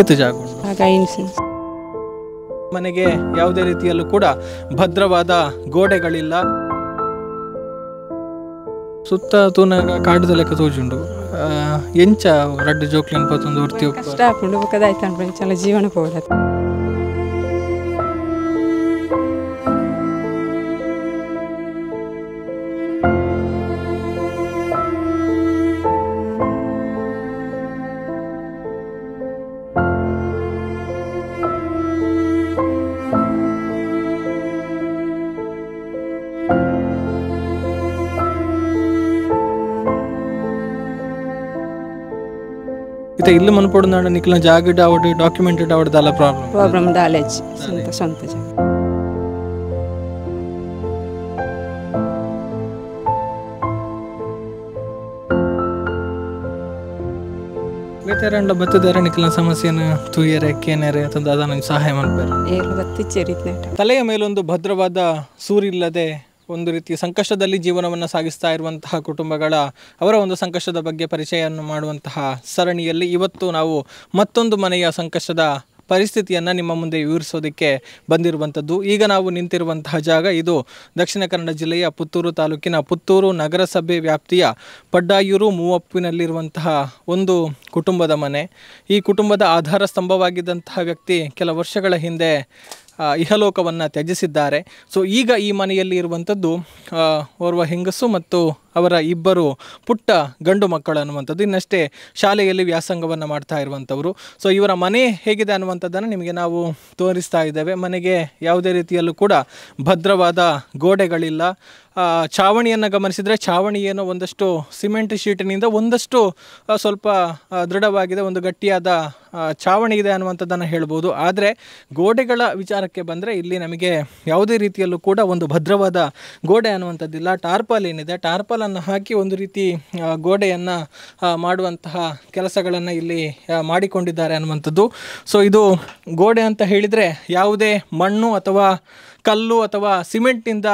ಏತು ಜಾಗ ಮನೆಗೆ ಯಾವುದೇ ರೀತಿಯಲ್ಲೂ ಕೂಡ ಭದ್ರವಾದ ಗೋಡೆಗಳಿಲ್ಲ ಸುತ್ತ ತೂನ ಕಾಡದ ಲೆಕ್ಕ ತೋಜುಂಡು ಎಂಚ ರಡ್ಡು ಜೋಕ್ಲಿನ್ ಪತ್ತೊಂದು ಉರ್ತಿ ಕಷ್ಟ ಆಪುಂಡು ಬೊಕದಾಯ್ತಂಡ್ ಜೀವನ ಪೋಡತ್ತೆ ఇత ఇల్లు మనపడున్నాడు నీకు జాగ్రత్త అవడు డాక్యుమెంటెడ్ అవడు దాలా ప్రాబ్లం ప్రాబ్లం దాలేజ్ సొంత సొంత ಬೇತಾರಂಡ ಬತ್ತದಾರ ನಿಕ್ಲ ಸಮಸ್ಯೆನ ತಂದಾದ ನನಗೆ ಸಹಾಯ ಮಾಡ್ಬೇಕು ತಲೆಯ ಮೇಲೊಂದು ಭದ್ರವಾದ ಸೂರಿಲ್ಲದೆ ಒಂದು ರೀತಿ ಸಂಕಷ್ಟದಲ್ಲಿ ಜೀವನವನ್ನು ಸಾಗಿಸ್ತಾ ಇರುವಂತಹ ಕುಟುಂಬಗಳ ಅವರ ಒಂದು ಸಂಕಷ್ಟದ ಬಗ್ಗೆ ಪರಿಚಯವನ್ನು ಮಾಡುವಂತಹ ಸರಣಿಯಲ್ಲಿ ಇವತ್ತು ನಾವು ಮತ್ತೊಂದು ಮನೆಯ ಸಂಕಷ್ಟದ ಪರಿಸ್ಥಿತಿಯನ್ನು ನಿಮ್ಮ ಮುಂದೆ ವಿವರಿಸೋದಕ್ಕೆ ಬಂದಿರುವಂಥದ್ದು ಈಗ ನಾವು ನಿಂತಿರುವಂತಹ ಜಾಗ ಇದು ದಕ್ಷಿಣ ಕನ್ನಡ ಜಿಲ್ಲೆಯ ಪುತ್ತೂರು ತಾಲೂಕಿನ ಪುತ್ತೂರು ನಗರಸಭೆ ವ್ಯಾಪ್ತಿಯ ಪಡ್ಡಾಯೂರು ಮೂವಪ್ಪಿನಲ್ಲಿರುವಂತಹ ಒಂದು ಕುಟುಂಬದ ಮನೆ ಈ ಕುಟುಂಬದ ಆಧಾರ ಸ್ತಂಭವಾಗಿದ್ದಂತಹ ವ್ಯಕ್ತಿ ಕೆಲ ವರ್ಷಗಳ ಹಿಂದೆ ಇಹಲೋಕವನ್ನು ತ್ಯಜಿಸಿದ್ದಾರೆ ಸೊ ಈಗ ಈ ಮನೆಯಲ್ಲಿ ಇರುವಂಥದ್ದು ಓರ್ವ ಹೆಂಗಸು ಮತ್ತು ಅವರ ಇಬ್ಬರು ಪುಟ್ಟ ಗಂಡು ಮಕ್ಕಳು ಅನ್ನುವಂಥದ್ದು ಇನ್ನಷ್ಟೇ ಶಾಲೆಯಲ್ಲಿ ವ್ಯಾಸಂಗವನ್ನು ಮಾಡ್ತಾ ಇರುವಂಥವರು ಸೊ ಇವರ ಮನೆ ಹೇಗಿದೆ ಅನ್ನುವಂಥದ್ದನ್ನು ನಿಮಗೆ ನಾವು ತೋರಿಸ್ತಾ ಇದ್ದೇವೆ ಮನೆಗೆ ಯಾವುದೇ ರೀತಿಯಲ್ಲೂ ಕೂಡ ಭದ್ರವಾದ ಗೋಡೆಗಳಿಲ್ಲ ಚಾವಣಿಯನ್ನು ಗಮನಿಸಿದರೆ ಚಾವಣಿ ಏನೋ ಒಂದಷ್ಟು ಸಿಮೆಂಟ್ ಶೀಟಿನಿಂದ ಒಂದಷ್ಟು ಸ್ವಲ್ಪ ದೃಢವಾಗಿದೆ ಒಂದು ಗಟ್ಟಿಯಾದ ಛಾವಣಿ ಇದೆ ಅನ್ನುವಂಥದ್ದನ್ನು ಹೇಳ್ಬೋದು ಆದರೆ ಗೋಡೆಗಳ ವಿಚಾರಕ್ಕೆ ಬಂದರೆ ಇಲ್ಲಿ ನಮಗೆ ಯಾವುದೇ ರೀತಿಯಲ್ಲೂ ಕೂಡ ಒಂದು ಭದ್ರವಾದ ಗೋಡೆ ಅನ್ನುವಂಥದ್ದಿಲ್ಲ ಟಾರ್ಪಲ್ ಏನಿದೆ ಟಾರ್ಪಲ್ ಗೋಡೆಗಳನ್ನು ಹಾಕಿ ಒಂದು ರೀತಿ ಗೋಡೆಯನ್ನು ಮಾಡುವಂತಹ ಕೆಲಸಗಳನ್ನು ಇಲ್ಲಿ ಮಾಡಿಕೊಂಡಿದ್ದಾರೆ ಅನ್ನುವಂಥದ್ದು ಸೊ ಇದು ಗೋಡೆ ಅಂತ ಹೇಳಿದರೆ ಯಾವುದೇ ಮಣ್ಣು ಅಥವಾ ಕಲ್ಲು ಅಥವಾ ಸಿಮೆಂಟ್ನಿಂದ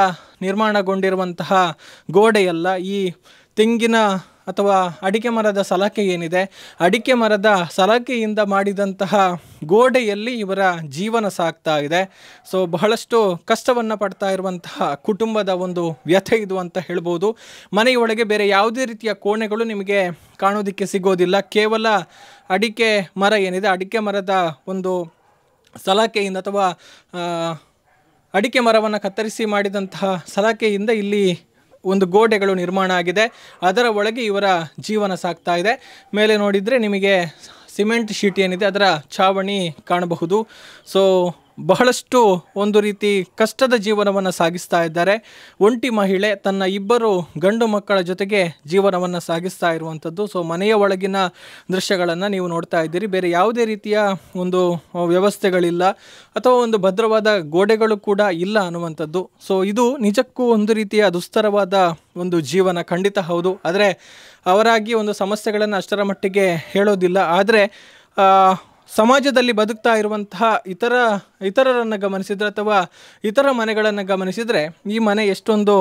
ನಿರ್ಮಾಣಗೊಂಡಿರುವಂತಹ ಗೋಡೆಯಲ್ಲ ಈ ತೆಂಗಿನ ಅಥವಾ ಅಡಿಕೆ ಮರದ ಸಲಾಕೆ ಏನಿದೆ ಅಡಿಕೆ ಮರದ ಸಲಾಕೆಯಿಂದ ಮಾಡಿದಂತಹ ಗೋಡೆಯಲ್ಲಿ ಇವರ ಜೀವನ ಸಾಕ್ತಾ ಇದೆ ಸೊ ಬಹಳಷ್ಟು ಕಷ್ಟವನ್ನು ಪಡ್ತಾ ಇರುವಂತಹ ಕುಟುಂಬದ ಒಂದು ವ್ಯಥೆ ಇದು ಅಂತ ಹೇಳ್ಬೋದು ಮನೆಯೊಳಗೆ ಬೇರೆ ಯಾವುದೇ ರೀತಿಯ ಕೋಣೆಗಳು ನಿಮಗೆ ಕಾಣೋದಕ್ಕೆ ಸಿಗೋದಿಲ್ಲ ಕೇವಲ ಅಡಿಕೆ ಮರ ಏನಿದೆ ಅಡಿಕೆ ಮರದ ಒಂದು ಸಲಾಕೆಯಿಂದ ಅಥವಾ ಅಡಿಕೆ ಮರವನ್ನು ಕತ್ತರಿಸಿ ಮಾಡಿದಂತಹ ಸಲಾಕೆಯಿಂದ ಇಲ್ಲಿ ಒಂದು ಗೋಡೆಗಳು ನಿರ್ಮಾಣ ಆಗಿದೆ ಅದರ ಒಳಗೆ ಇವರ ಜೀವನ ಸಾಕ್ತಾ ಇದೆ ಮೇಲೆ ನೋಡಿದರೆ ನಿಮಗೆ ಸಿಮೆಂಟ್ ಶೀಟ್ ಏನಿದೆ ಅದರ ಛಾವಣಿ ಕಾಣಬಹುದು ಸೊ ಬಹಳಷ್ಟು ಒಂದು ರೀತಿ ಕಷ್ಟದ ಜೀವನವನ್ನು ಸಾಗಿಸ್ತಾ ಇದ್ದಾರೆ ಒಂಟಿ ಮಹಿಳೆ ತನ್ನ ಇಬ್ಬರು ಗಂಡು ಮಕ್ಕಳ ಜೊತೆಗೆ ಜೀವನವನ್ನು ಸಾಗಿಸ್ತಾ ಇರುವಂಥದ್ದು ಸೊ ಮನೆಯ ಒಳಗಿನ ದೃಶ್ಯಗಳನ್ನು ನೀವು ನೋಡ್ತಾ ಇದ್ದೀರಿ ಬೇರೆ ಯಾವುದೇ ರೀತಿಯ ಒಂದು ವ್ಯವಸ್ಥೆಗಳಿಲ್ಲ ಅಥವಾ ಒಂದು ಭದ್ರವಾದ ಗೋಡೆಗಳು ಕೂಡ ಇಲ್ಲ ಅನ್ನುವಂಥದ್ದು ಸೊ ಇದು ನಿಜಕ್ಕೂ ಒಂದು ರೀತಿಯ ದುಸ್ತರವಾದ ಒಂದು ಜೀವನ ಖಂಡಿತ ಹೌದು ಆದರೆ ಅವರಾಗಿ ಒಂದು ಸಮಸ್ಯೆಗಳನ್ನು ಅಷ್ಟರ ಮಟ್ಟಿಗೆ ಹೇಳೋದಿಲ್ಲ ಆದರೆ ಸಮಾಜದಲ್ಲಿ ಬದುಕ್ತಾ ಇರುವಂತಹ ಇತರ ಇತರರನ್ನು ಗಮನಿಸಿದರೆ ಅಥವಾ ಇತರ ಮನೆಗಳನ್ನು ಗಮನಿಸಿದರೆ ಈ ಮನೆ ಎಷ್ಟೊಂದು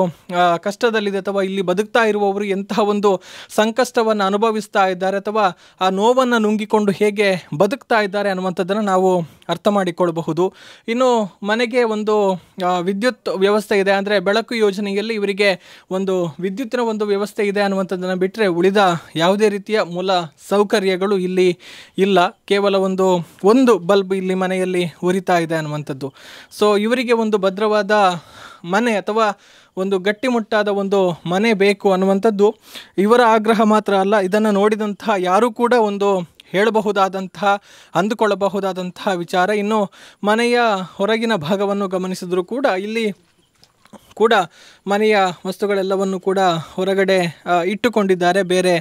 ಕಷ್ಟದಲ್ಲಿದೆ ಅಥವಾ ಇಲ್ಲಿ ಬದುಕ್ತಾ ಇರುವವರು ಎಂತಹ ಒಂದು ಸಂಕಷ್ಟವನ್ನು ಅನುಭವಿಸ್ತಾ ಇದ್ದಾರೆ ಅಥವಾ ಆ ನೋವನ್ನು ನುಂಗಿಕೊಂಡು ಹೇಗೆ ಬದುಕ್ತಾ ಇದ್ದಾರೆ ಅನ್ನುವಂಥದ್ದನ್ನು ನಾವು ಅರ್ಥ ಮಾಡಿಕೊಳ್ಳಬಹುದು ಇನ್ನು ಮನೆಗೆ ಒಂದು ವಿದ್ಯುತ್ ವ್ಯವಸ್ಥೆ ಇದೆ ಅಂದರೆ ಬೆಳಕು ಯೋಜನೆಯಲ್ಲಿ ಇವರಿಗೆ ಒಂದು ವಿದ್ಯುತ್ತಿನ ಒಂದು ವ್ಯವಸ್ಥೆ ಇದೆ ಅನ್ನುವಂಥದ್ದನ್ನು ಬಿಟ್ಟರೆ ಉಳಿದ ಯಾವುದೇ ರೀತಿಯ ಮೂಲ ಸೌಕರ್ಯಗಳು ಇಲ್ಲಿ ಇಲ್ಲ ಕೇವಲ ಒಂದು ಒಂದು ಬಲ್ಬ್ ಇಲ್ಲಿ ಮನೆಯಲ್ಲಿ ಉರಿತಾ ಇದೆ ಆಗಿದೆ ಅನ್ನುವಂಥದ್ದು ಸೊ ಇವರಿಗೆ ಒಂದು ಭದ್ರವಾದ ಮನೆ ಅಥವಾ ಒಂದು ಗಟ್ಟಿಮುಟ್ಟಾದ ಒಂದು ಮನೆ ಬೇಕು ಅನ್ನುವಂಥದ್ದು ಇವರ ಆಗ್ರಹ ಮಾತ್ರ ಅಲ್ಲ ಇದನ್ನು ನೋಡಿದಂತಹ ಯಾರೂ ಕೂಡ ಒಂದು ಹೇಳಬಹುದಾದಂತಹ ಅಂದುಕೊಳ್ಳಬಹುದಾದಂತಹ ವಿಚಾರ ಇನ್ನು ಮನೆಯ ಹೊರಗಿನ ಭಾಗವನ್ನು ಗಮನಿಸಿದರೂ ಕೂಡ ಇಲ್ಲಿ ಕೂಡ ಮನೆಯ ವಸ್ತುಗಳೆಲ್ಲವನ್ನು ಕೂಡ ಹೊರಗಡೆ ಇಟ್ಟುಕೊಂಡಿದ್ದಾರೆ ಬೇರೆ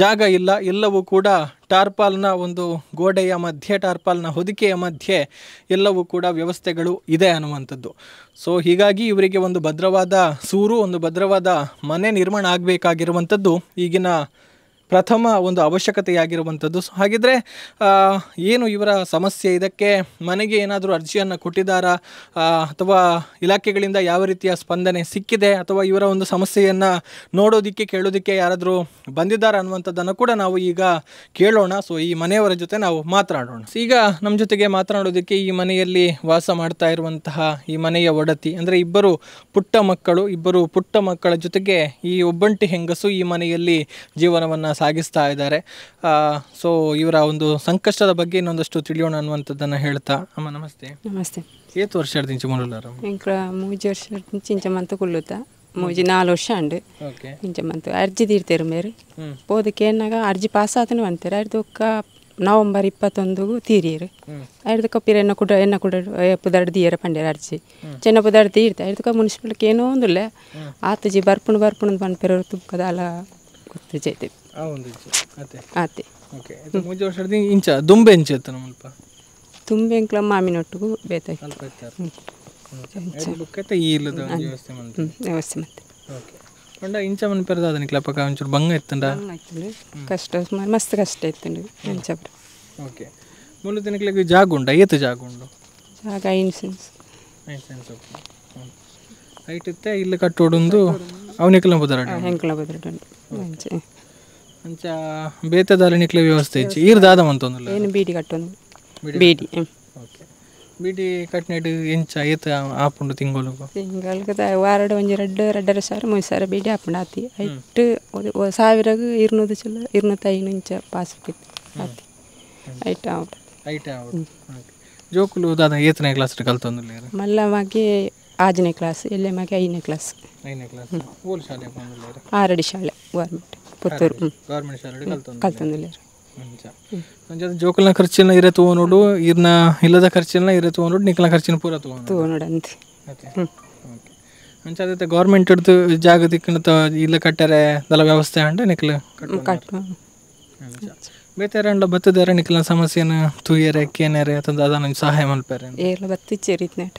ಜಾಗ ಇಲ್ಲ ಎಲ್ಲವೂ ಕೂಡ ಟಾರ್ಪಾಲ್ನ ಒಂದು ಗೋಡೆಯ ಮಧ್ಯೆ ಟಾರ್ಪಾಲ್ನ ಹೊದಿಕೆಯ ಮಧ್ಯೆ ಎಲ್ಲವೂ ಕೂಡ ವ್ಯವಸ್ಥೆಗಳು ಇದೆ ಅನ್ನುವಂಥದ್ದು ಸೊ ಹೀಗಾಗಿ ಇವರಿಗೆ ಒಂದು ಭದ್ರವಾದ ಸೂರು ಒಂದು ಭದ್ರವಾದ ಮನೆ ನಿರ್ಮಾಣ ಆಗಬೇಕಾಗಿರುವಂಥದ್ದು ಈಗಿನ ಪ್ರಥಮ ಒಂದು ಅವಶ್ಯಕತೆಯಾಗಿರುವಂಥದ್ದು ಸೊ ಹಾಗಿದ್ರೆ ಏನು ಇವರ ಸಮಸ್ಯೆ ಇದಕ್ಕೆ ಮನೆಗೆ ಏನಾದರೂ ಅರ್ಜಿಯನ್ನು ಕೊಟ್ಟಿದಾರಾ ಅಥವಾ ಇಲಾಖೆಗಳಿಂದ ಯಾವ ರೀತಿಯ ಸ್ಪಂದನೆ ಸಿಕ್ಕಿದೆ ಅಥವಾ ಇವರ ಒಂದು ಸಮಸ್ಯೆಯನ್ನು ನೋಡೋದಿಕ್ಕೆ ಕೇಳೋದಕ್ಕೆ ಯಾರಾದರೂ ಬಂದಿದ್ದಾರೆ ಅನ್ನುವಂಥದ್ದನ್ನು ಕೂಡ ನಾವು ಈಗ ಕೇಳೋಣ ಸೊ ಈ ಮನೆಯವರ ಜೊತೆ ನಾವು ಮಾತನಾಡೋಣ ಈಗ ನಮ್ಮ ಜೊತೆಗೆ ಮಾತನಾಡೋದಕ್ಕೆ ಈ ಮನೆಯಲ್ಲಿ ವಾಸ ಮಾಡ್ತಾ ಇರುವಂತಹ ಈ ಮನೆಯ ಒಡತಿ ಅಂದರೆ ಇಬ್ಬರು ಪುಟ್ಟ ಮಕ್ಕಳು ಇಬ್ಬರು ಪುಟ್ಟ ಮಕ್ಕಳ ಜೊತೆಗೆ ಈ ಒಬ್ಬಂಟಿ ಹೆಂಗಸು ಈ ಮನೆಯಲ್ಲಿ ಜೀವನವನ್ನು ಸಾಗಿಸ್ತಾ ಇದ್ದಾರೆ ಸೊ ಇವರ ಒಂದು ಸಂಕಷ್ಟದ ಬಗ್ಗೆ ಇನ್ನೊಂದಷ್ಟು ತಿಳಿಯೋಣ ಅನ್ನುವಂಥದ್ದನ್ನ ಹೇಳ್ತಾ ಅಮ್ಮ ನಮಸ್ತೆ ನಮಸ್ತೆ ಏತು ವರ್ಷ ಇಂಕ ಮೂಜಿ ನಾಲ್ ಮೂಜಿ ವರ್ಷ ಅಂಡು ಮಂತ್ ಅರ್ಜಿ ತೀರ್ತಾರೆ ಮೇರೆ ಹೋದ ಏನಾಗ ಅರ್ಜಿ ಪಾಸ್ ಆತನು ಅಂತಾರೆ ಅದಕ್ಕ ನವಂಬರ್ ಇಪ್ಪತ್ತೊಂದು ತೀರಿಯರು ಅದಕ್ಕೆ ಕಪ್ಪಿರ ಎನ್ನ ಕುಡ ಎನ್ನ ಕೂಡ ಪುದಾಡ್ ದೀಯರ ಪಂಡ್ಯರ ಅರ್ಜಿ ಚೆನ್ನ ಪುದಾಡ್ ತೀರ್ತ ಅದಕ್ಕೆ ಮುನ್ಸಿಪಾಲ್ಟಿ ಏನೋ ಒಂದಿಲ್ಲ ಆತಜಿ ಜಿ ಬರ್ಪುಣ್ ಬರ್ಪುಣ್ ಬಂದ್ಪೆರೋರು ತುಪ್ಪದ ಅಲ್ಲ ಗೊತ್ತಿಚ್ಚೈತೆ ಆ ಒಂದು ಇಂಚು ಅತ್ತೆ ಆತೆ ಓಕೆ ಇದು ಮುಂಜೆ ವರ್ಷದ ಇಂಚ ದುಂಬೆ ಇಂಚು ಎತ್ತ ನಮ್ಮಲ್ಪ ತುಂಬೆ ಅಂಕ್ಲ ಮಾಮಿನ ಒಟ್ಟಿಗೂ ಬೇತಾಗಿ ಅಲ್ಪ ಎತ್ತಾರೆ ಈ ಇಲ್ಲದ ವ್ಯವಸ್ಥೆ ಮಾಡ್ತೀವಿ ವ್ಯವಸ್ಥೆ ಮಾಡ್ತೀವಿ ಓಕೆ పండ ఇంచమని పెరదాదని ఇట్లా పక్క కొంచెం బంగ ఎత్తుండా కష్టం మస్తు కష్టం ఎత్తుండు మంచి ఓకే ముళ్ళు తినకలకి జాగుండ ఈత జాగుండు జాగ ఇన్సెన్స్ ఇన్సెన్స్ ఓకే ಐಟತ್ತೆ ಇಲ್ಲಿ ಕಟ್ಟೋಡೊಂದು ಅವನಿಕ್ಲ ಬದರಡ ಹೆಂಕ್ಲ ಬದರಡ ಅಂಚೆ ಅಂಚ ಬೇತದಾಲ ನಿಕ್ಲೆ ವ್ಯವಸ್ಥೆ ಇಚ್ಚಿ ಈರ್ ದಾದ ಮಂತೊಂದುಲ್ಲ ಏನು ಬೀಡಿ ಕಟ್ಟೊಂದು ಬೀಡಿ ಬೀಡಿ ಕಟ್ನೆಡ್ ಇಂಚ ಏತ ಆಪುಂಡು ತಿಂಗೊಲುಗು ತಿಂಗಳಿಗೆ ವಾರಡ ಒಂಜಿ ರಡ್ಡು ರಡ್ಡರ ಸಾವಿರ ಮೂರು ಸಾವಿರ ಬೀಡಿ ಆಪುಂಡು ಆತಿ ಐಟ್ ಸಾವಿರಗ ಇರ್ನೂದು ಚಿಲ್ಲ ಇರ್ನೂತ್ತೈನು ಇಂಚ ಪಾಸ್ ಆತಿ ಐಟ್ ಆವಡ್ ಐಟ್ ಆವಡ್ ಜೋಕುಲು ದಾದ ಏತನೇ ಕ್ಲಾಸ್ ಕಲ್ತೊಂದುಲ್ಲ ಮಲ್ಲ ಮಾಗೆ ಆರನೇ ಕ್ಲಾಸ್ ಇಲ್ಲೇ ಮಗ ಐದನೇ ಕ್ಲಾಸ್ ಐದನೇ ಕ್ಲಾಸ್ ಓಲ್ ಶಾಲೆ ಆರಡಿ ಶಾಲೆ ಗೌರ್ಮೆಂಟ್ ಪುತ್ತೂರು ಗೌರ್ಮೆಂಟ್ ಶಾಲೆ ಕಲ್ತಂದಿಲ್ಲ ಜೋಕಲ್ನ ಖರ್ಚಿನ ಇರ ನೋಡು ಇರ್ನ ಇಲ್ಲದ ಖರ್ಚಿನ ಇರ ತಗೊಂಡು ನಿಕ್ಲ ಖರ್ಚಿನ ಪೂರ ತಗೊಂಡು ತಗೊಂಡಂತೆ ಅಂಚ ಅದೇ ಗೌರ್ಮೆಂಟ್ ಹಿಡ್ದು ಜಾಗ ತ ಇಲ್ಲ ಕಟ್ಟರೆ ದಲ ವ್ಯವಸ್ಥೆ ಅಂಡ ನಿಕ್ಲ ಬೇತಾರ ಅಂಡ ಬತ್ತದರೆ ನಿಕ್ಲ ಸಮಸ್ಯೆನ ತೂಯರೆ ಕೇನರೆ ತಂದ ಅದನ್ನ ಸಹಾಯ ಮಲ್ಪಾರೆ ಬತ್ತಿ ಬತ್ತಿಚ್ಚೆ ರೀತಿನೇಟ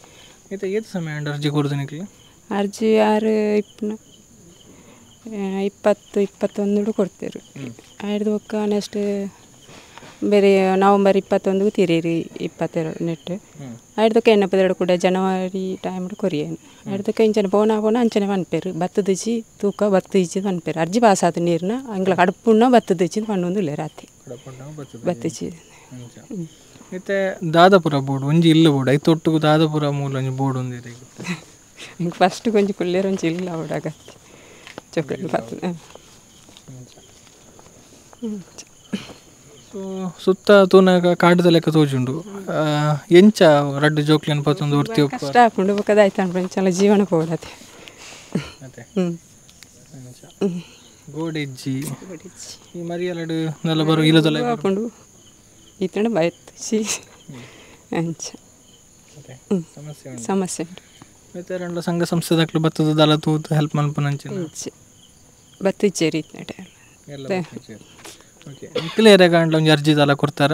ये तो ಸಮಯ ಅಂಡ್ ಅರ್ಜಿ ಕೊಡ್ದನಿಕ್ಕೆ ಅರ್ಜಿ ಯಾರು ಇಪ್ಪನ ಇಪ್ಪತ್ತು ಇಪ್ಪತ್ತೊಂದು ಕೊಡ್ತೀರಿ ಆಯ್ದು ಒಕ್ಕ ನೆಕ್ಸ್ಟ್ ಬೇರೆ ನವಂಬರ್ ಇಪ್ಪತ್ತೊಂದು ತಿರೀರಿ ಇಪ್ಪತ್ತೆರಡು ನೆಟ್ಟು ಆಯ್ದಕ್ಕ ಎಣ್ಣಪ್ಪದೆರಡು ಕೂಡ ಜನವರಿ ಟೈಮ್ ಕೊರಿಯೇನು ಆಯ್ದಕ್ಕ ಇಂಚನೆ ಪೋನ ಪೋನ ಅಂಚನೆ ಬತ್ತು ಭತ್ತದಿಜಿ ತೂಕ ಬತ್ತು ಇಜ್ಜಿದ್ ಬನ್ಪೇರು ಅರ್ಜಿ ಪಾಸ್ ಆದ ನೀರ್ನ ಅಂಗ್ಲ ಕಡಪುಣ್ಣ ಭತ್ತದಿಜ್ಜಿದ್ ಮಣ್ಣೊಂದು ಇಲ್ಲ ರಾತ್ರಿ ಭತ್ತಿಜಿ ಇತ್ತೆ ದಾದಾಪುರ ಬೋರ್ಡ್ ಒಂಜಿ ಇಲ್ಲ ಬೋರ್ಡ್ ಐತ ಒಟ್ಟು ದಾದಾಪುರ ಮೂಲ ಒಂಜಿ ಬೋರ್ಡ್ ಒಂದು ಈಗ ಫಸ್ಟ್ ಕೊಂಚ ಕುಲ್ಲೇರು ಒಂಜಿ ಇಲ್ಲ ಬೋರ್ಡ್ ಆಗತ್ತೆ ಚೊಕ್ಕಲ್ ಸುತ್ತ ತೂನಾಗ ಕಾಡದ ಲೆಕ್ಕ ತೋಜುಂಡು ಎಂಚ ರಡ್ಡು ಜೋಕ್ಲಿ ಅನ್ಪತ್ತೊಂದು ಉರ್ತಿ ಕಷ್ಟ ಹಾಕೊಂಡು ಬಕ್ಕದ ಆಯ್ತು ಅನ್ಬಿಡು ಚಲ ಜೀವನ ಪೋಡತ್ತೆ ಗೋಡೆಜ್ಜಿ ಈ ಮರಿಯಲಡು ನೆಲ ಬರು ಇಲ್ಲದಲ್ಲ ಹಾಕೊಂಡು ಈತನ ಬಯತ್ಸಿ ಅಂಚ ಸಮಸ್ಯೆ ಸಮಸ್ಯೆ ಮಿತೆ ಸಂಘ ಸಂಸ್ಥೆ ದಕ್ಲು ಬತ್ತದ ದಲ ತೂತು ಹೆಲ್ಪ್ ಮನ್ಪುನಂಚಿನ ಬತ್ತು ಬತ್ತಿ ನಟೆ ಓಕೆ ಮಿಕ್ಕಲ ಏರಿಯಾಗ ಒಂಜಿ ಅರ್ಜಿ ದಲ ಕೊಡ್ತಾರ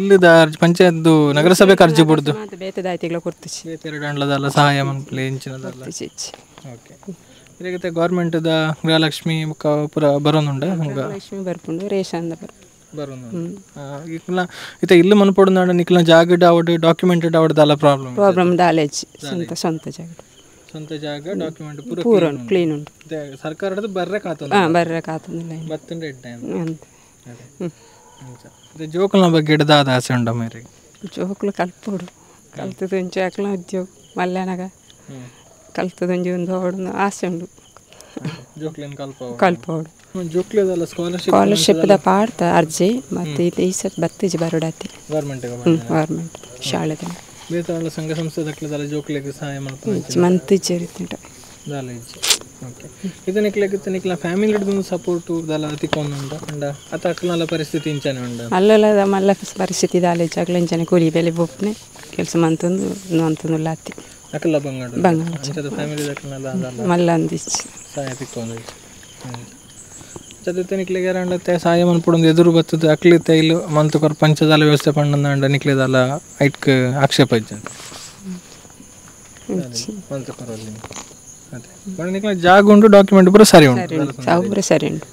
ಇಲ್ಲದ ಅರ್ಜಿ ಪಂಚಾಯತ್ ನಗರಸಭೆಗೆ ಅರ್ಜಿ ಬಿಡ್ದು ಬೇತೆ ದಾಯ್ತಿಗಳ ಕೊಡ್ತಿಚ್ಚಿ ಬೇತೆರಡು ಅಂಡ್ಲದಲ್ಲ ಸಹಾಯ ಮನ್ಪಲೆ ಇಂಚಿನದಲ್ಲ ಓಕೆ ಗೌರ್ಮೆಂಟ್ ದ ಗೃಹಲಕ್ಷ್ಮಿ ಪುರ ಬರೋನುಂಡ ಗೃಹಲಕ್ಷ್ಮಿ ಬರ್ಪುಂಡು ರೇಷನ್ ಬರ್ಪುಂಡು ఇత ఇల్లు మనపడున్నాడు నీకు జాగడ్ అవడు డాక్యుమెంటెడ్ అవడదు అలా ಪ್ರಾಬ್ಲಮ್ ప్రాబ్లం దాలేచి ಸಂತ ಸಂತ జాగడ్ ಸಂತ ಜಾಗ ಡಾಕ್ಯುಮೆಂಟ್ ಪೂರ ಪೂರ ಕ್ಲೀನ್ ಉಂಟು ಸರ್ಕಾರದ ಬರ್ರೆ ಕಾತುಂಡು ಹಾಂ ಬರ್ರೆ ಕಾತುಂಡು ಬತ್ತುಂಡು ಇಡ್ಡಾಯ್ ಅಂತೆ ಜೋಕುಲ್ನ ಆಸೆ ಉಂಡ ಮೇರಿ ಜೋಕುಲು ಕಲ್ಪೋಡು ಕಲ್ತದ ಒಂಚು ಯಾಕಲ ಉದ್ಯೋಗ ಮಲ್ಲೆನಗ ಕಲ್ತದ ಒಂಜಿ ಒಂದು ಓಡೊಂದು ಆಸೆ ಉಂಡು ಜೋಕ್ಲಿನ ದ ಪಾಡ್ತ ಅರ್ಜಿ ಮತ್ತು ಇಲ್ಲಿ ಈ ಸರ್ತಿ ಬತ್ತಿಜಿ ಬರೋಡಾತಿ ಗೌರ್ಮೆಂಟ್ ಶಾಲೆದ ಸಂಘ ಸಂಸ್ಥೆ ಜೋಕ್ಲೆಗೆ ಸಹಾಯ ಮಾಡ್ತಾರೆ ಫ್ಯಾಮಿಲಿ ಸಪೋರ್ಟ್ ಅತ ಪರಿಸ್ಥಿತಿ ಮಲ್ಲ ಪರಿಸ್ಥಿತಿ ಇಂಚನೆ ಕೂಲಿ ಬೆಲೆ ಬೊಪ್ಪನೆ ಕೆಲಸ ಮಂತಂದು ಅಂತಂದು ಲಾತಿ ಫ್ಯಾಮಿಲಿ ಮಲ್ಲ చదివితే అండ్లతే సాయం అనుకోవడం ఎదురు బతుకు అక్లి తైలు మనతో కొర పంచదాల వ్యవస్థ పండుందండ నిక్లేదాల ఐట్కి ఆక్షేపించండి మనతో కొర అదే నిక్ల జాగుండు ಡಾಕ್ಯುಮೆಂಟ್ ಪೂರ ಸರಿ ಉಂಟು ಸಾವು ಪೂರ ಸರಿ ಉಂಟು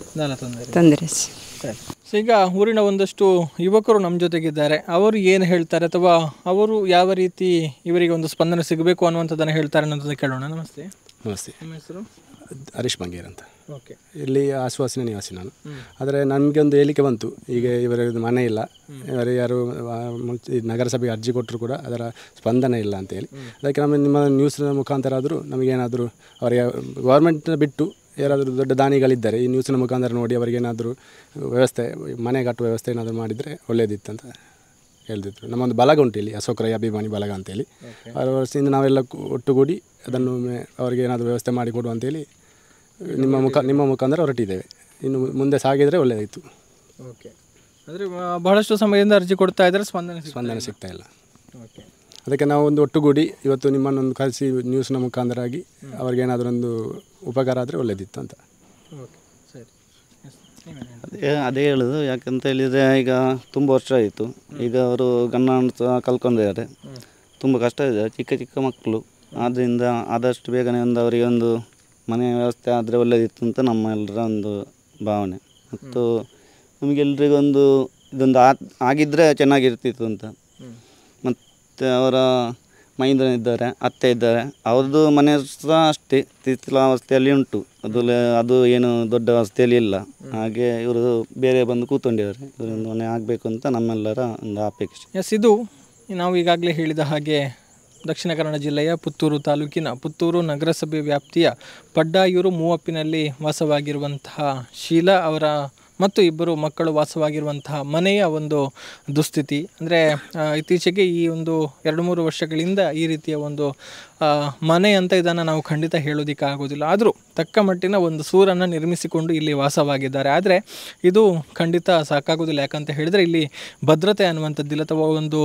ತೊಂದರೆ ಈಗ ಊರಿನ ಒಂದಷ್ಟು ಯುವಕರು ನಮ್ಮ ಜೊತೆಗಿದ್ದಾರೆ ಅವರು ಏನು ಹೇಳ್ತಾರೆ ಅಥವಾ ಅವರು ಯಾವ ರೀತಿ ಇವರಿಗೆ ಒಂದು ಸ್ಪಂದನೆ ಸಿಗಬೇಕು ಅನ್ನುವಂಥದ್ದನ್ನು ಹೇಳ್ತಾರೆ ಅನ್ನೋದನ್ನ ಕೇಳೋಣ ನಮಸ್ತೆ ನಮಸ್ತೆ ನಿಮ್ಮ ಹೆಸರು ಹರೀಶ್ ಬಂಗೇರ್ ಅಂತ ಓಕೆ ಇಲ್ಲಿ ಆಶ್ವಾಸನ ನಿವಾಸಿ ನಾನು ಆದರೆ ನನಗೆ ಒಂದು ಹೇಳಿಕೆ ಬಂತು ಈಗ ಇವರ ಮನೆ ಇಲ್ಲ ಇವರು ಯಾರು ನಗರಸಭೆಗೆ ಅರ್ಜಿ ಕೊಟ್ಟರು ಕೂಡ ಅದರ ಸ್ಪಂದನೆ ಇಲ್ಲ ಅಂತೇಳಿ ಅದಕ್ಕೆ ನಮ್ಮ ನಿಮ್ಮ ನ್ಯೂಸ್ ಮುಖಾಂತರ ಆದರೂ ನಮಗೇನಾದರೂ ಅವರಿಗೆ ಗೌರ್ಮೆಂಟ್ನ ಬಿಟ್ಟು ಯಾರಾದರೂ ದೊಡ್ಡ ದಾನಿಗಳಿದ್ದಾರೆ ಈ ನ್ಯೂಸಿನ ಮುಖಾಂತರ ನೋಡಿ ಅವರಿಗೇನಾದರೂ ವ್ಯವಸ್ಥೆ ಮನೆ ಕಟ್ಟುವ ವ್ಯವಸ್ಥೆ ಏನಾದರೂ ಮಾಡಿದರೆ ಒಳ್ಳೆಯದಿತ್ತು ಅಂತ ಹೇಳ್ತಿದ್ರು ನಮ್ಮೊಂದು ಬಲಗ ಉಂಟು ಇಲ್ಲಿ ರೈ ಅಭಿಮಾನಿ ಬಲಗ ಅಂತೇಳಿ ಅವರ ವರ್ಷದಿಂದ ನಾವೆಲ್ಲ ಒಟ್ಟುಗೂಡಿ ಅದನ್ನು ಅವರಿಗೆ ಏನಾದರೂ ವ್ಯವಸ್ಥೆ ಮಾಡಿಕೊಡು ಅಂತೇಳಿ ನಿಮ್ಮ ಮುಖ ನಿಮ್ಮ ಮುಖಾಂತರ ಹೊರಟಿದ್ದೇವೆ ಇನ್ನು ಮುಂದೆ ಸಾಗಿದರೆ ಒಳ್ಳೆಯದಾಯಿತು ಓಕೆ ಅಂದರೆ ಬಹಳಷ್ಟು ಸಮಯದಿಂದ ಅರ್ಜಿ ಕೊಡ್ತಾ ಇದ್ದರೆ ಸ್ಪಂದನೆ ಸ್ಪಂದನೆ ಸಿಗ್ತಾ ಇಲ್ಲ ಓಕೆ ಅದಕ್ಕೆ ನಾವು ಒಂದು ಒಟ್ಟುಗೂಡಿ ಇವತ್ತು ನಿಮ್ಮನ್ನೊಂದು ಕಲಿಸಿ ನ್ಯೂಸ್ನ ಮುಖಾಂತರ ಆಗಿ ಏನಾದರೂ ಒಂದು ಉಪಕಾರ ಆದರೆ ಒಳ್ಳೆಯದಿತ್ತು ಅಂತ ಓಕೆ ಸರಿ ಅದೇ ಅದೇ ಹೇಳೋದು ಯಾಕಂತ ಹೇಳಿದರೆ ಈಗ ತುಂಬ ವರ್ಷ ಆಯಿತು ಈಗ ಅವರು ಗನ್ನ ಸಹ ಕಲ್ಕೊಂಡಿದ್ದಾರೆ ತುಂಬ ಕಷ್ಟ ಇದೆ ಚಿಕ್ಕ ಚಿಕ್ಕ ಮಕ್ಕಳು ಆದ್ದರಿಂದ ಆದಷ್ಟು ಬೇಗನೆ ಒಂದು ಅವರಿಗೆ ಒಂದು ಮನೆ ವ್ಯವಸ್ಥೆ ಆದರೆ ಒಳ್ಳೆಯದಿತ್ತು ಅಂತ ನಮ್ಮೆಲ್ಲರ ಒಂದು ಭಾವನೆ ಮತ್ತು ನಮಗೆಲ್ಲರಿಗೊಂದು ಇದೊಂದು ಆ ಆಗಿದ್ದರೆ ಚೆನ್ನಾಗಿರ್ತಿತ್ತು ಅಂತ ಮತ್ತು ಅವರ ಮಹೇಂದ್ರ ಇದ್ದಾರೆ ಅತ್ತೆ ಇದ್ದಾರೆ ಅವ್ರದ್ದು ಮನೆ ಸಹ ಅಷ್ಟೇ ಅವಸ್ಥೆಯಲ್ಲಿ ಉಂಟು ಅದು ಅದು ಏನು ದೊಡ್ಡ ಅವಸ್ಥೆಯಲ್ಲಿ ಇಲ್ಲ ಹಾಗೆ ಇವರು ಬೇರೆ ಬಂದು ಕೂತ್ಕೊಂಡಿದ್ದಾರೆ ಇವರೊಂದು ಮನೆ ಆಗಬೇಕು ಅಂತ ನಮ್ಮೆಲ್ಲರ ಒಂದು ಅಪೇಕ್ಷೆ ಎಸ್ ಇದು ನಾವು ಈಗಾಗಲೇ ಹೇಳಿದ ಹಾಗೆ ದಕ್ಷಿಣ ಕನ್ನಡ ಜಿಲ್ಲೆಯ ಪುತ್ತೂರು ತಾಲೂಕಿನ ಪುತ್ತೂರು ನಗರಸಭೆ ವ್ಯಾಪ್ತಿಯ ಪಡ್ಡಾಯೂರು ಮೂವಪ್ಪಿನಲ್ಲಿ ವಾಸವಾಗಿರುವಂತಹ ಶೀಲಾ ಅವರ ಮತ್ತು ಇಬ್ಬರು ಮಕ್ಕಳು ವಾಸವಾಗಿರುವಂತಹ ಮನೆಯ ಒಂದು ದುಸ್ಥಿತಿ ಅಂದರೆ ಇತ್ತೀಚೆಗೆ ಈ ಒಂದು ಎರಡು ಮೂರು ವರ್ಷಗಳಿಂದ ಈ ರೀತಿಯ ಒಂದು ಮನೆ ಅಂತ ಇದನ್ನು ನಾವು ಖಂಡಿತ ಆಗೋದಿಲ್ಲ ಆದರೂ ತಕ್ಕ ಮಟ್ಟಿನ ಒಂದು ಸೂರನ್ನು ನಿರ್ಮಿಸಿಕೊಂಡು ಇಲ್ಲಿ ವಾಸವಾಗಿದ್ದಾರೆ ಆದರೆ ಇದು ಖಂಡಿತ ಸಾಕಾಗೋದಿಲ್ಲ ಯಾಕಂತ ಹೇಳಿದರೆ ಇಲ್ಲಿ ಭದ್ರತೆ ಅನ್ನುವಂಥದ್ದಿಲ್ಲ ಅಥವಾ ಒಂದು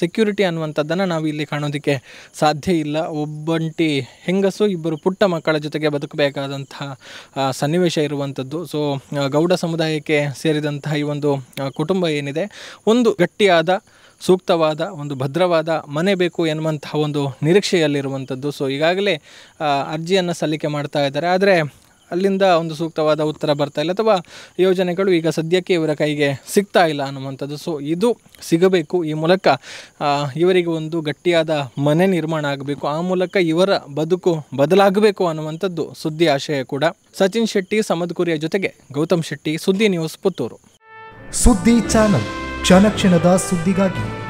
ಸೆಕ್ಯೂರಿಟಿ ಅನ್ನುವಂಥದ್ದನ್ನು ನಾವು ಇಲ್ಲಿ ಕಾಣೋದಕ್ಕೆ ಸಾಧ್ಯ ಇಲ್ಲ ಒಬ್ಬಂಟಿ ಹೆಂಗಸು ಇಬ್ಬರು ಪುಟ್ಟ ಮಕ್ಕಳ ಜೊತೆಗೆ ಬದುಕಬೇಕಾದಂತಹ ಸನ್ನಿವೇಶ ಇರುವಂಥದ್ದು ಸೊ ಗೌಡ ಸಮುದಾಯಕ್ಕೆ ಸೇರಿದಂತಹ ಈ ಒಂದು ಕುಟುಂಬ ಏನಿದೆ ಒಂದು ಗಟ್ಟಿಯಾದ ಸೂಕ್ತವಾದ ಒಂದು ಭದ್ರವಾದ ಮನೆ ಬೇಕು ಎನ್ನುವಂತಹ ಒಂದು ನಿರೀಕ್ಷೆಯಲ್ಲಿರುವಂಥದ್ದು ಸೊ ಈಗಾಗಲೇ ಅರ್ಜಿಯನ್ನು ಸಲ್ಲಿಕೆ ಮಾಡ್ತಾ ಇದ್ದಾರೆ ಆದರೆ ಅಲ್ಲಿಂದ ಒಂದು ಸೂಕ್ತವಾದ ಉತ್ತರ ಬರ್ತಾ ಇಲ್ಲ ಅಥವಾ ಯೋಜನೆಗಳು ಈಗ ಸದ್ಯಕ್ಕೆ ಇವರ ಕೈಗೆ ಸಿಗ್ತಾ ಇಲ್ಲ ಅನ್ನುವಂಥದ್ದು ಸೊ ಇದು ಸಿಗಬೇಕು ಈ ಮೂಲಕ ಇವರಿಗೆ ಒಂದು ಗಟ್ಟಿಯಾದ ಮನೆ ನಿರ್ಮಾಣ ಆಗಬೇಕು ಆ ಮೂಲಕ ಇವರ ಬದುಕು ಬದಲಾಗಬೇಕು ಅನ್ನುವಂಥದ್ದು ಸುದ್ದಿ ಆಶಯ ಕೂಡ ಸಚಿನ್ ಶೆಟ್ಟಿ ಸಮದ್ಕುರಿಯ ಜೊತೆಗೆ ಗೌತಮ್ ಶೆಟ್ಟಿ ಸುದ್ದಿ ನ್ಯೂಸ್ ಪುತ್ತೂರು ಸುದ್ದಿ ಚಾನಲ್ चाणक्षण सूदिगे